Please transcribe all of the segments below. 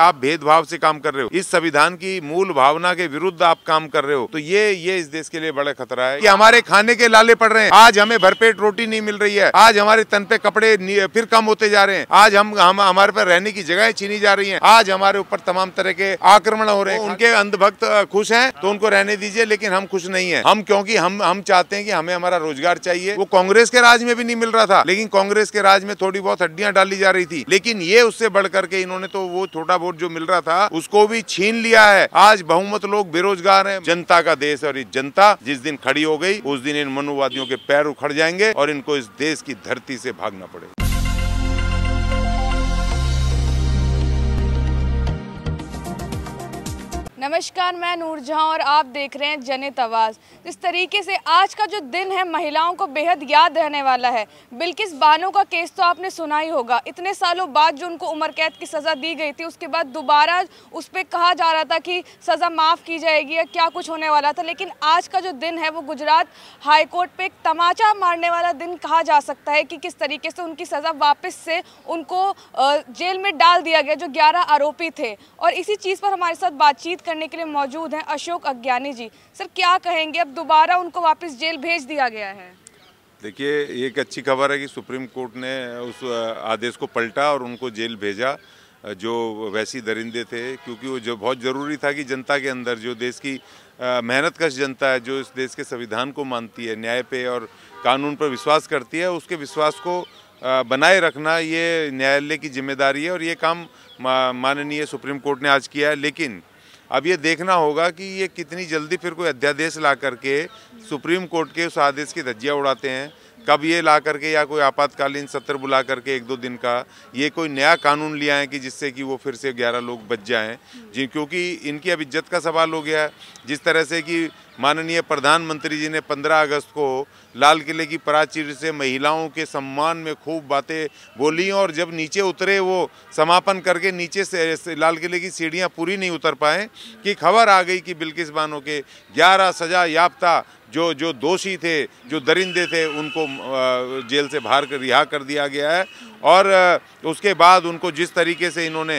आप भेदभाव से काम कर रहे हो इस संविधान की मूल भावना के विरुद्ध आप काम कर रहे हो तो ये ये इस देश के लिए बड़ा खतरा है कि हमारे खाने के लाले पड़ रहे हैं आज हमें भरपेट रोटी नहीं मिल रही है आज हमारे तन पे कपड़े फिर कम होते जा रहे हैं आज हम, हम हमारे पर रहने की जगह छीनी जा रही है आज हमारे ऊपर तमाम तरह के आक्रमण हो रहे हैं उनके अंधभक्त खुश है तो उनको रहने दीजिए लेकिन हम खुश नहीं है हम क्योंकि हम हम चाहते हैं की हमें हमारा रोजगार चाहिए वो कांग्रेस के राज में भी नहीं मिल रहा था लेकिन कांग्रेस के राज में थोड़ी बहुत हड्डियां डाली जा रही थी लेकिन ये उससे बढ़ करके इन्होंने तो वो छोटा वोट जो मिल रहा था उसको भी छीन लिया है आज बहुमत लोग बेरोजगार हैं जनता का देश है और ये जनता जिस दिन खड़ी हो गई उस दिन इन मनुवादियों के पैर उखड़ जाएंगे और इनको इस देश की धरती से भागना पड़ेगा नमस्कार मैं नूरजहाँ और आप देख रहे हैं जनित आवाज़ जिस तरीके से आज का जो दिन है महिलाओं को बेहद याद रहने वाला है बिल्किस बानो का केस तो आपने सुना ही होगा इतने सालों बाद जो उनको उम्र कैद की सज़ा दी गई थी उसके बाद दोबारा उस पर कहा जा रहा था कि सज़ा माफ़ की जाएगी या क्या कुछ होने वाला था लेकिन आज का जो दिन है वो गुजरात हाईकोर्ट पर एक तमाचा मारने वाला दिन कहा जा सकता है कि किस तरीके से उनकी सज़ा वापस से उनको जेल में डाल दिया गया जो ग्यारह आरोपी थे और इसी चीज़ पर हमारे साथ बातचीत कर करने के लिए मौजूद हैं अशोक अज्ञानी जी सर क्या कहेंगे अब दोबारा उनको वापस जेल भेज दिया गया है देखिए एक अच्छी खबर है कि सुप्रीम कोर्ट ने उस आदेश को पलटा और उनको जेल भेजा जो वैसी दरिंदे थे क्योंकि वो जो बहुत ज़रूरी था कि जनता के अंदर जो देश की मेहनत कश जनता है जो इस देश के संविधान को मानती है न्याय पे और कानून पर विश्वास करती है उसके विश्वास को बनाए रखना ये न्यायालय की जिम्मेदारी है और ये काम माननीय सुप्रीम कोर्ट ने आज किया है लेकिन अब ये देखना होगा कि ये कितनी जल्दी फिर कोई अध्यादेश ला करके सुप्रीम कोर्ट के उस आदेश की धज्जियाँ उड़ाते हैं कब ये ला करके या कोई आपातकालीन सत्र बुला करके एक दो दिन का ये कोई नया कानून लिया है कि जिससे कि वो फिर से ग्यारह लोग बच जाएं जी क्योंकि इनकी अब इज्जत का सवाल हो गया है जिस तरह से कि माननीय प्रधानमंत्री जी ने 15 अगस्त को लाल किले की प्राचीर से महिलाओं के सम्मान में खूब बातें बोली और जब नीचे उतरे वो समापन करके नीचे से लाल किले की सीढ़ियां पूरी नहीं उतर पाए कि खबर आ गई कि बिल्किस बानो के 11 सजा याफ्ता जो जो दोषी थे जो दरिंदे थे उनको जेल से बाहर कर रिहा कर दिया गया है और उसके बाद उनको जिस तरीके से इन्होंने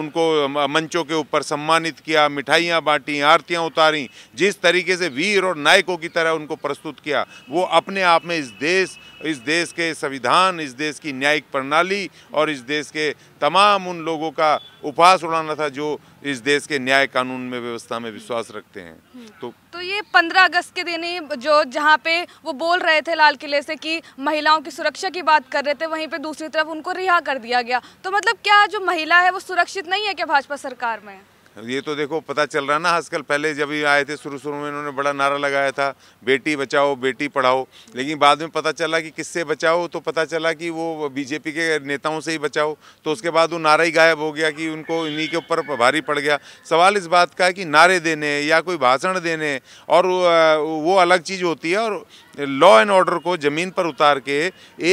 उनको मंचों के ऊपर सम्मानित किया मिठाइयाँ बांटी आरतियाँ उतारी जिस तरीके से वीर और नायकों की तरह उनको प्रस्तुत किया वो अपने आप में इस देश इस देश के संविधान इस देश की न्यायिक प्रणाली और इस देश के तमाम उन लोगों का उपहास उड़ाना था जो इस देश के न्याय कानून में व्यवस्था में विश्वास रखते हैं हम्म। तो तो ये 15 अगस्त के दिन ही जो जहाँ पे वो बोल रहे थे लाल किले से कि महिलाओं की सुरक्षा की बात कर रहे थे वहीं पे दूसरी तरफ उनको रिहा कर दिया गया तो मतलब क्या जो महिला है वो सुरक्षित नहीं है क्या भाजपा सरकार में ये तो देखो पता चल रहा ना आजकल पहले जब ये आए थे शुरू शुरू में इन्होंने बड़ा नारा लगाया था बेटी बचाओ बेटी पढ़ाओ लेकिन बाद में पता चला कि किससे बचाओ तो पता चला कि वो बीजेपी के नेताओं से ही बचाओ तो उसके बाद वो नारा ही गायब हो गया कि उनको इन्हीं के ऊपर भारी पड़ गया सवाल इस बात का है कि नारे देने या कोई भाषण देने और वो अलग चीज़ होती है और लॉ एंड ऑर्डर को ज़मीन पर उतार के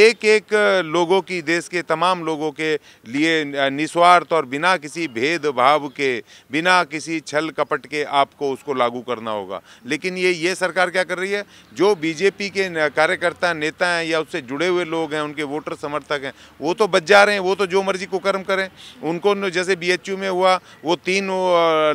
एक एक लोगों की देश के तमाम लोगों के लिए निस्वार्थ और बिना किसी भेदभाव के बिना किसी छल कपट के आपको उसको लागू करना होगा लेकिन ये ये सरकार क्या कर रही है जो बीजेपी के कार्यकर्ता नेता हैं या उससे जुड़े हुए लोग हैं उनके वोटर समर्थक हैं वो तो बच जा रहे हैं वो तो जो मर्जी कुकर्म करें उनको जैसे बी में हुआ वो तीन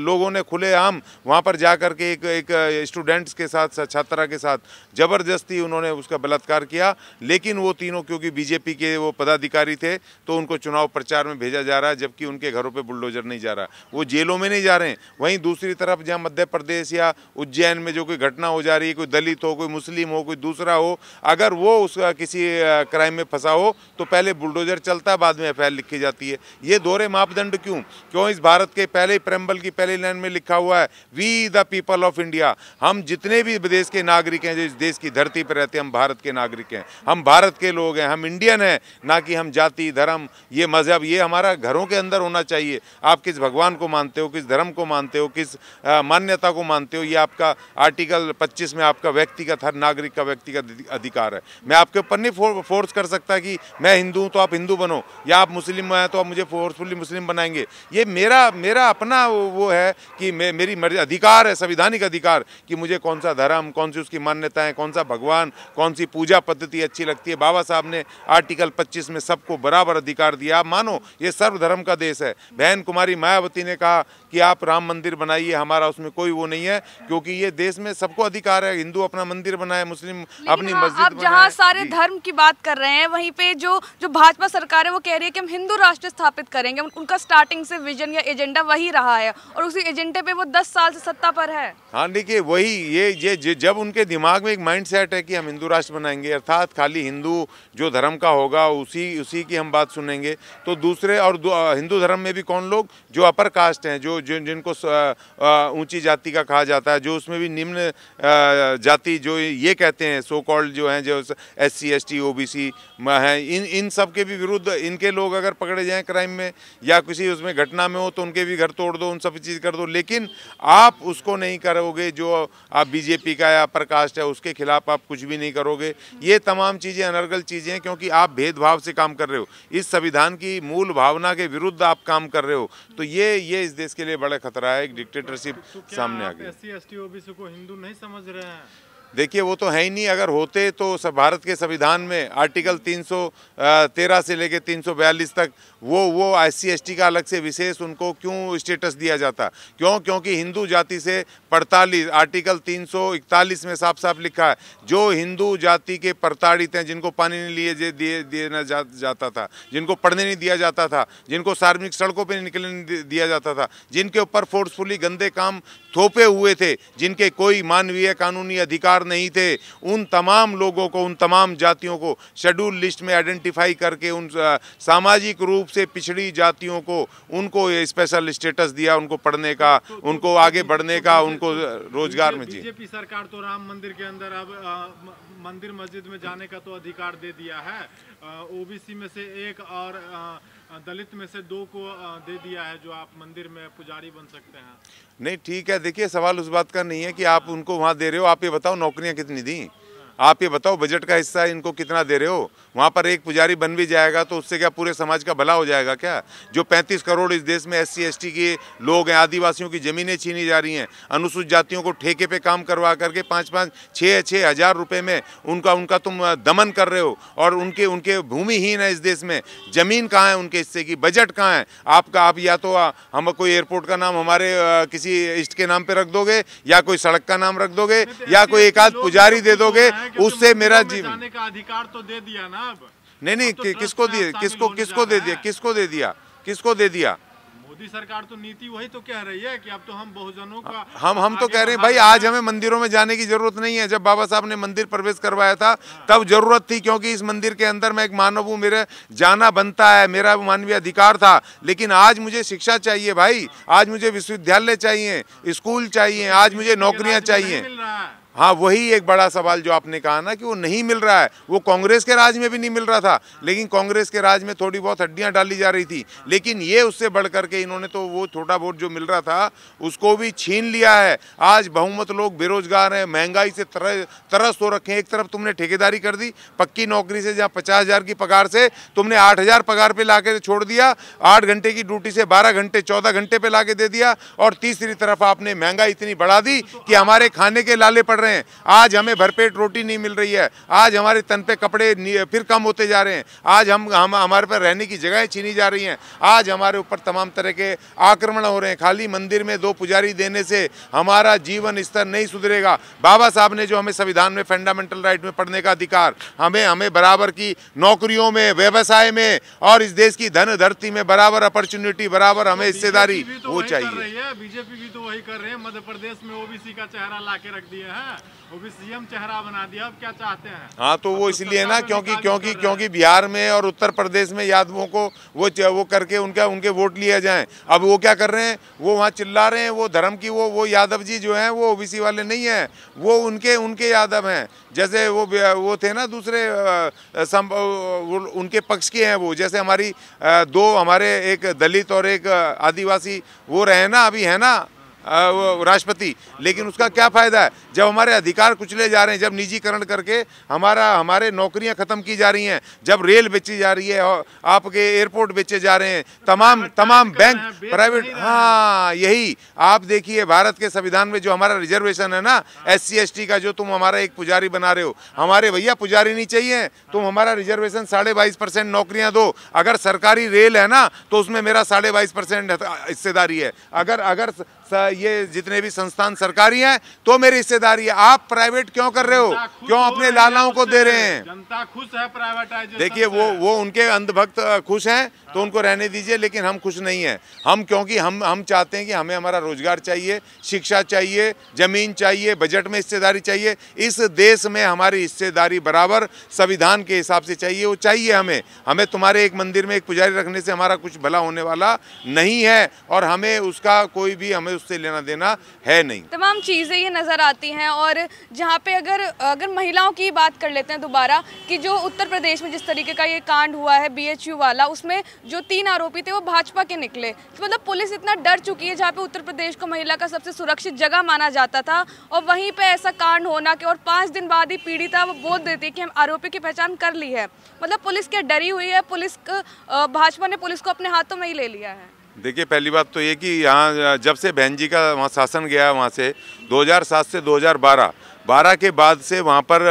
लोगों ने खुले आम वहाँ पर जा करके एक एक स्टूडेंट्स के साथ छात्रा के साथ ज़बरदस्ती उन्होंने उसका बलात्कार किया लेकिन वो तीनों क्योंकि बीजेपी के वो पदाधिकारी थे तो उनको चुनाव प्रचार में भेजा जा रहा है जबकि उनके घरों पर बुलडोजर नहीं जा रहा वो जेलों में में नहीं जा रहे हैं वहीं दूसरी तरफ जहाँ मध्य प्रदेश या उज्जैन में जो कोई घटना हो जा रही है कोई दलित हो कोई मुस्लिम हो कोई दूसरा हो अगर वो उसका किसी क्राइम में फंसा हो तो पहले बुलडोजर चलता है बाद में एफ लिखी जाती है ये दोहरे मापदंड क्यों क्यों इस भारत के पहले प्रेम्बल की पहली लाइन में लिखा हुआ है we the people of India हम जितने भी देश के नागरिक हैं जो इस देश की धरती पर रहते हैं हम भारत के नागरिक हैं हम भारत के लोग हैं हम इंडियन हैं ना कि हम जाति धर्म ये मज़हब ये हमारा घरों के अंदर होना चाहिए आप किस भगवान को मानते हो किस धर्म को मानते हो किस मान्यता को मानते हो ये आपका आर्टिकल 25 में आपका व्यक्तिगत हर नागरिक का व्यक्तिगत अधिकार है मैं आपके ऊपर नहीं फो, फोर्स कर सकता कि मैं हिंदू हूँ तो आप हिंदू बनो या आप मुस्लिम हैं तो आप मुझे फोर्सफुली मुस्लिम बनाएंगे ये मेरा मेरा अपना वो है कि मे, मेरी मर्जी अधिकार है संविधानिक अधिकार कि मुझे कौन सा धर्म कौन सी उसकी मान्यताएँ कौन सा भगवान कौन सी पूजा पद्धति अच्छी लगती है बाबा साहब ने आर्टिकल पच्चीस में सबको बराबर अधिकार दिया आप मानो ये सर्वधर्म का देश है बहन कुमारी मायावती ने कहा कि आप राम मंदिर बनाइए हमारा उसमें कोई वो नहीं है क्योंकि ये देश में सबको अधिकार है हिंदू अपना मंदिर बनाए मुस्लिम अपनी हाँ, मस्जिद आप जहाँ सारे धर्म की बात कर रहे हैं वहीं पे जो जो भाजपा सरकार है वो कह रही है कि हम हिंदू राष्ट्र स्थापित करेंगे उनका स्टार्टिंग से विजन या एजेंडा वही रहा है और उसी एजेंडे पे वो दस साल से सत्ता पर है हाँ देखिए वही ये ये जब उनके दिमाग में एक माइंड सेट है कि हम हिंदू राष्ट्र बनाएंगे अर्थात खाली हिंदू जो धर्म का होगा उसी उसी की हम बात सुनेंगे तो दूसरे और हिंदू धर्म में भी कौन लोग जो अपर कास्ट हैं जो जिन जिनको ऊंची जाति का कहा जाता है जो उसमें भी निम्न जाति जो ये कहते हैं सो कॉल्ड जो हैं जो S C S T O B C हैं इन इन सब के भी विरुद्ध इनके लोग अगर पकड़े जाएं क्राइम में या किसी उसमें घटना में हो तो उनके भी घर तोड़ दो उन सब चीज़ कर दो लेकिन आप उसको नहीं करोगे जो आप बीजेपी का या प्रकाश है उसके खिलाफ आप कुछ भी नहीं करोगे ये तमाम चीज़ें अनर्गल चीज़ें हैं क्योंकि आप भेदभाव से काम कर रहे हो इस संविधान की मूल भावना के विरुद्ध आप काम कर रहे हो तो ये ये इस देश के लिए लिए बड़ा खतरा है एक डिक्टेटरशिप तो सामने आ गई एस सी एस टी को हिंदू नहीं समझ रहे हैं देखिए वो तो है ही नहीं अगर होते तो सब भारत के संविधान में आर्टिकल 313 से लेकर 342 तक वो वो एस सी का अलग से विशेष उनको क्यों स्टेटस दिया जाता क्यों क्योंकि हिंदू जाति से 45 आर्टिकल 341 में साफ साफ लिखा है जो हिंदू जाति के प्रताड़ित हैं जिनको पानी नहीं लिए दिए देना जा, जाता था जिनको पढ़ने नहीं दिया जाता था जिनको सार्वजनिक सड़कों पर निकलने नहीं दिया जाता था जिनके ऊपर फोर्सफुली गंदे काम थोपे हुए थे जिनके कोई मानवीय कानूनी अधिकार नहीं थे उन तमाम लोगों को उन तमाम जातियों को शेड्यूल लिस्ट में आइडेंटिफाई करके उन सामाजिक रूप से पिछड़ी जातियों को उनको स्पेशल स्टेटस दिया उनको पढ़ने का तो, तो, उनको आगे बढ़ने का उनको रोजगार में जी बीजेपी सरकार तो राम मंदिर के अंदर अब मंदिर मस्जिद में जाने का तो अधिकार दे दिया है ओबीसी में से एक और दलित में से दो को दे दिया है जो आप मंदिर में पुजारी बन सकते हैं नहीं ठीक है देखिए सवाल उस बात का नहीं है कि आप उनको वहाँ दे रहे हो आप ये बताओ नौकरियाँ कितनी दी आप ये बताओ बजट का हिस्सा इनको कितना दे रहे हो वहाँ पर एक पुजारी बन भी जाएगा तो उससे क्या पूरे समाज का भला हो जाएगा क्या जो 35 करोड़ इस देश में एस सी के लोग हैं आदिवासियों की ज़मीनें छीनी जा रही हैं अनुसूचित जातियों को ठेके पे काम करवा करके पाँच पाँच छः छः हज़ार रुपये में उनका उनका तुम दमन कर रहे हो और उनके उनके भूमिहीन है इस देश में ज़मीन कहाँ है उनके हिस्से की बजट कहाँ है आपका आप या तो हम कोई एयरपोर्ट का नाम हमारे किसी इष्ट के नाम पर रख दोगे या कोई सड़क का नाम रख दोगे या कोई एक पुजारी दे दोगे उससे मेरा जीवन जाने का अधिकार तो दे दिया ना अब नहीं नहीं तो किसको दिए किसको किसको दे दिया किसको दे दिया किसको दे दिया मोदी सरकार तो नीति वही तो कह रही है कि अब तो हम बहुजनों का हम हम तो कह रहे हैं भाई आज हमें मंदिरों में जाने की जरूरत नहीं है जब बाबा साहब ने मंदिर प्रवेश करवाया था तब जरूरत थी क्योंकि इस मंदिर के अंदर मैं एक मानव हूँ मेरे जाना बनता है मेरा मानवीय अधिकार था लेकिन आज मुझे शिक्षा चाहिए भाई आज मुझे विश्वविद्यालय चाहिए स्कूल चाहिए आज मुझे नौकरियाँ चाहिए हाँ वही एक बड़ा सवाल जो आपने कहा ना कि वो नहीं मिल रहा है वो कांग्रेस के राज में भी नहीं मिल रहा था लेकिन कांग्रेस के राज में थोड़ी बहुत हड्डियाँ डाली जा रही थी लेकिन ये उससे बढ़ करके इन्होंने तो वो छोटा वोट जो मिल रहा था उसको भी छीन लिया है आज बहुमत लोग बेरोजगार हैं महंगाई से तर, तरस हो रखे एक तरफ तुमने ठेकेदारी कर दी पक्की नौकरी से जहाँ पचास की पगार से तुमने आठ पगार पर ला छोड़ दिया आठ घंटे की ड्यूटी से बारह घंटे चौदह घंटे पर ला दे दिया और तीसरी तरफ आपने महंगाई इतनी बढ़ा दी कि हमारे खाने के लाले पड़ रहे हैं आज हमें भरपेट रोटी नहीं मिल रही है आज हमारे तन पे कपड़े फिर कम होते जा रहे हैं आज हम हम हमारे पर रहने की जगहें छीनी जा रही हैं आज हमारे ऊपर तमाम तरह के आक्रमण हो रहे हैं खाली मंदिर में दो पुजारी देने से हमारा जीवन स्तर नहीं सुधरेगा बाबा साहब ने जो हमें संविधान में फंडामेंटल राइट में पढ़ने का अधिकार हमें हमें बराबर की नौकरियों में व्यवसाय में और इस देश की धन धरती में बराबर अपॉर्चुनिटी बराबर हमें तो हिस्सेदारी तो वो चाहिए बीजेपी भी तो वही कर रहे हैं मध्य प्रदेश में ओबीसी का चेहरा ला के रख दिया है हाँ तो वो तो इसलिए ना क्योंकि क्योंकि क्योंकि बिहार में और उत्तर प्रदेश में यादवों को वो वो करके उनका उनके वोट लिए जाए अब वो क्या कर रहे हैं वो वहाँ चिल्ला रहे हैं वो धर्म की वो वो यादव जी जो हैं वो ओबीसी वाले नहीं हैं वो उनके उनके यादव हैं जैसे वो वो थे ना दूसरे सम, उनके पक्ष के हैं वो जैसे हमारी दो हमारे एक दलित और एक आदिवासी वो रहे ना अभी है ना राष्ट्रपति लेकिन उसका क्या फ़ायदा है जब हमारे अधिकार कुचले जा रहे हैं जब निजीकरण करके हमारा हमारे नौकरियां ख़त्म की जा रही हैं जब रेल बेची जा रही है और आपके एयरपोर्ट बेचे जा रहे हैं तमाम तमाम बैंक प्राइवेट हाँ यही आप देखिए भारत के संविधान में जो हमारा रिजर्वेशन है ना एस सी का जो तुम हमारा एक पुजारी बना रहे हो हमारे भैया पुजारी नहीं चाहिए तुम हमारा रिजर्वेशन साढ़े बाईस परसेंट नौकरियाँ दो अगर सरकारी रेल है ना तो उसमें मेरा साढ़े बाईस परसेंट हिस्सेदारी है अगर अगर ये जितने भी संस्थान सरकारी हैं तो मेरी हिस्सेदारी है आप प्राइवेट क्यों कर रहे हो क्यों अपने लालाओं को दे रहे हैं जनता खुश है प्राइवेटाइजेशन देखिए वो वो उनके अंधभक्त खुश हैं तो उनको रहने दीजिए लेकिन हम खुश नहीं हैं हम क्योंकि हम हम चाहते हैं कि हमें हमारा रोजगार चाहिए शिक्षा चाहिए ज़मीन चाहिए बजट में हिस्सेदारी चाहिए इस देश में हमारी हिस्सेदारी बराबर संविधान के हिसाब से चाहिए वो चाहिए हमें हमें तुम्हारे एक मंदिर में एक पुजारी रखने से हमारा कुछ भला होने वाला नहीं है और हमें उसका कोई भी हमें हमें उससे लेना देना है नहीं तमाम चीज़ें ये नज़र आती हैं और जहाँ पे अगर अगर महिलाओं की बात कर लेते हैं दोबारा कि जो उत्तर प्रदेश में जिस तरीके का ये कांड हुआ है बीएचयू वाला उसमें जो तीन आरोपी थे वो भाजपा के निकले तो मतलब पुलिस इतना डर चुकी है जहाँ पे उत्तर प्रदेश को महिला का सबसे सुरक्षित जगह माना जाता था और वहीं पर ऐसा कांड होना कि और पाँच दिन बाद ही पीड़िता वो बोल देती है कि हम आरोपी की पहचान कर ली है मतलब पुलिस क्या डरी हुई है पुलिस भाजपा ने पुलिस को अपने हाथों में ही ले लिया है देखिए पहली बात तो ये कि यहाँ जब से बहन जी का वहाँ शासन गया वहाँ से 2007 से 2012 12 के बाद से वहाँ पर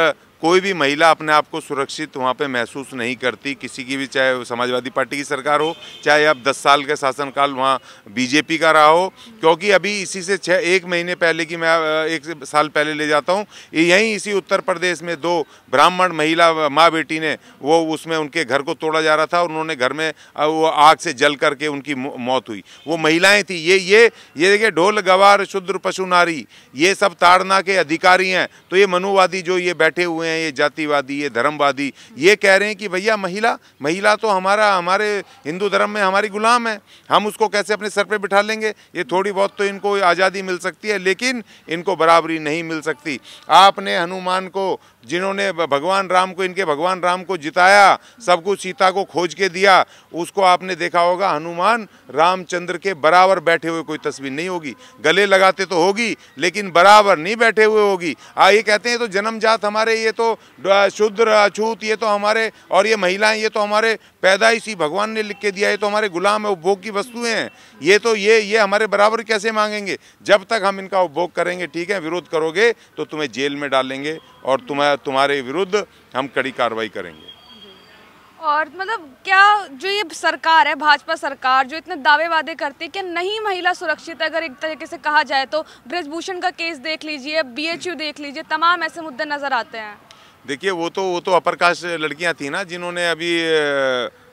कोई भी महिला अपने आप को सुरक्षित वहाँ पे महसूस नहीं करती किसी की भी चाहे समाजवादी पार्टी की सरकार हो चाहे अब 10 साल का शासनकाल वहाँ बीजेपी का रहा हो क्योंकि अभी इसी से छः एक महीने पहले की मैं एक साल पहले ले जाता हूँ यहीं इसी उत्तर प्रदेश में दो ब्राह्मण महिला माँ बेटी ने वो उसमें उनके घर को तोड़ा जा रहा था और उन्होंने घर में वो आग से जल करके उनकी मौत हुई वो महिलाएँ थी ये ये ये देखिए ढोल गवार शुद्र पशु नारी ये सब ताड़ना के अधिकारी हैं तो ये मनुवादी जो ये बैठे हुए हैं हैं ये जातिवादी ये धर्मवादी ये कह रहे हैं कि भैया महिला महिला तो हमारा हमारे हिंदू धर्म में हमारी गुलाम है हम उसको कैसे अपने सर पर बिठा लेंगे ये थोड़ी बहुत तो इनको आज़ादी मिल सकती है लेकिन इनको बराबरी नहीं मिल सकती आपने हनुमान को जिन्होंने भगवान राम को इनके भगवान राम को जिताया सब कुछ सीता को खोज के दिया उसको आपने देखा होगा हनुमान रामचंद्र के बराबर बैठे हुए कोई तस्वीर नहीं होगी गले लगाते तो होगी लेकिन बराबर नहीं बैठे हुए होगी आ ये कहते हैं तो जन्मजात हमारे ये तो तो शुद्र अछूत ये तो हमारे और ये महिलाएं ये तो हमारे पैदा ही भगवान ने लिख के दिया ये तो हमारे गुलाम है उपभोग की वस्तुएं हैं ये तो ये ये हमारे बराबर कैसे मांगेंगे जब तक हम इनका उपभोग करेंगे ठीक है विरोध करोगे तो तुम्हें जेल में डालेंगे और तुम्हें तुम्हारे विरुद्ध हम कड़ी कार्रवाई करेंगे और मतलब क्या जो ये सरकार है भाजपा सरकार जो इतने दावे वादे करती है कि नहीं महिला सुरक्षित है अगर एक तरीके से कहा जाए तो ब्रजभूषण का केस देख लीजिए बीएचयू देख लीजिए तमाम ऐसे मुद्दे नज़र आते हैं देखिए वो तो वो तो अपर कास्ट लड़कियाँ थी ना जिन्होंने अभी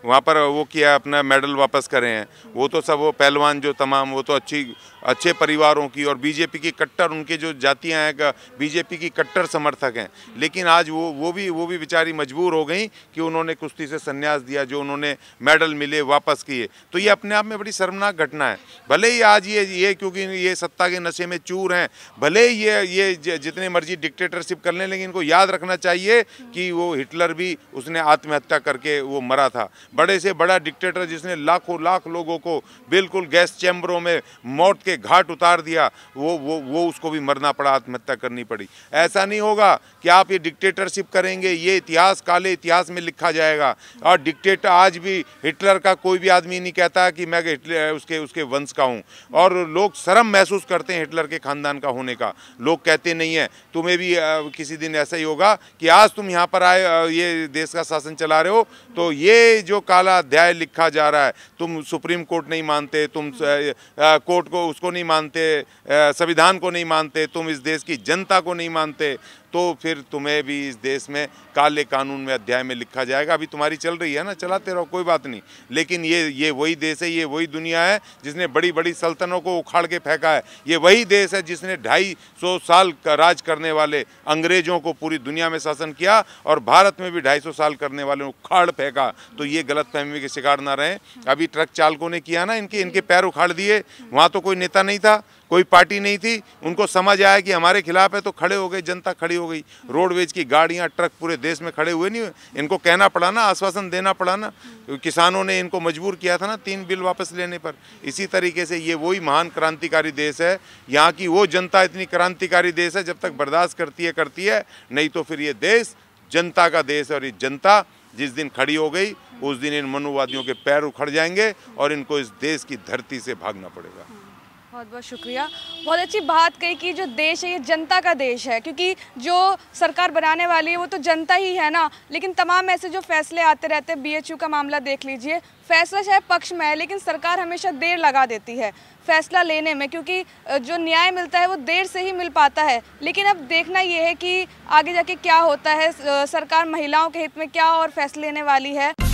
वहाँ पर वो किया अपना मेडल वापस करे हैं वो तो सब वो पहलवान जो तमाम वो तो अच्छी अच्छे परिवारों की और बीजेपी की कट्टर उनके जो जातियाँ हैं बीजेपी की कट्टर समर्थक हैं लेकिन आज वो वो भी वो भी बेचारी मजबूर हो गई कि उन्होंने कुश्ती से संन्यास दिया जो उन्होंने मेडल मिले वापस किए तो ये अपने आप में बड़ी शर्मनाक घटना है भले ही आज ये ये क्योंकि ये सत्ता के नशे में चूर हैं भले ही ये ये जितने मर्जी डिक्टेटरशिप कर लें लेकिन इनको याद रखना चाहिए कि वो हिटलर भी उसने आत्महत्या करके वो मरा था बड़े से बड़ा डिक्टेटर जिसने लाखों लाख लोगों को बिल्कुल गैस चैम्बरों में मौत के घाट उतार दिया वो वो वो उसको भी मरना पड़ा आत्महत्या करनी पड़ी ऐसा नहीं होगा कि आप ये डिक्टेटरशिप करेंगे ये इतिहास काले इतिहास में लिखा जाएगा और डिक्टेटर आज भी हिटलर का कोई भी आदमी नहीं कहता कि मैं हिटलर उसके उसके वंश का हूँ और लोग शर्म महसूस करते हैं हिटलर के खानदान का होने का लोग कहते नहीं है तुम्हें भी किसी दिन ऐसा ही होगा कि आज तुम यहाँ पर आए ये देश का शासन चला रहे हो तो ये जो काला अध्याय लिखा जा रहा है तुम सुप्रीम कोर्ट नहीं मानते तुम हम्म। कोर्ट को उसको नहीं मानते संविधान को नहीं मानते तुम इस देश की जनता को नहीं मानते तो फिर तुम्हें भी इस देश में काले कानून में अध्याय में लिखा जाएगा अभी तुम्हारी चल रही है ना चलाते रहो कोई बात नहीं लेकिन ये ये वही देश है ये वही दुनिया है जिसने बड़ी बड़ी सल्तनों को उखाड़ के फेंका है ये वही देश है जिसने ढाई सौ साल का राज करने वाले अंग्रेजों को पूरी दुनिया में शासन किया और भारत में भी ढाई सौ साल करने वाले उखाड़ फेंका तो ये गलत फहमी के शिकार ना रहे अभी ट्रक चालकों ने किया ना इनके इनके पैर उखाड़ दिए वहाँ तो कोई नेता नहीं था कोई पार्टी नहीं थी उनको समझ आया कि हमारे खिलाफ है तो खड़े हो गए जनता खड़ी हो गई रोडवेज की गाड़ियाँ ट्रक पूरे देश में खड़े हुए नहीं हुए इनको कहना पड़ा ना आश्वासन देना पड़ा ना किसानों ने इनको मजबूर किया था ना तीन बिल वापस लेने पर इसी तरीके से ये वही महान क्रांतिकारी देश है यहाँ की वो जनता इतनी क्रांतिकारी देश है जब तक बर्दाश्त करती है करती है नहीं तो फिर ये देश जनता का देश है और ये जनता जिस दिन खड़ी हो गई उस दिन इन मनुवादियों के पैर उखड़ जाएंगे और इनको इस देश की धरती से भागना पड़ेगा बहुत बहुत शुक्रिया बहुत अच्छी बात कही कि जो देश है ये जनता का देश है क्योंकि जो सरकार बनाने वाली है वो तो जनता ही है ना लेकिन तमाम ऐसे जो फैसले आते रहते हैं बीएचयू का मामला देख लीजिए फैसला शायद पक्ष में है लेकिन सरकार हमेशा देर लगा देती है फैसला लेने में क्योंकि जो न्याय मिलता है वो देर से ही मिल पाता है लेकिन अब देखना ये है कि आगे जाके क्या होता है सरकार महिलाओं के हित में क्या और फैसले लेने वाली है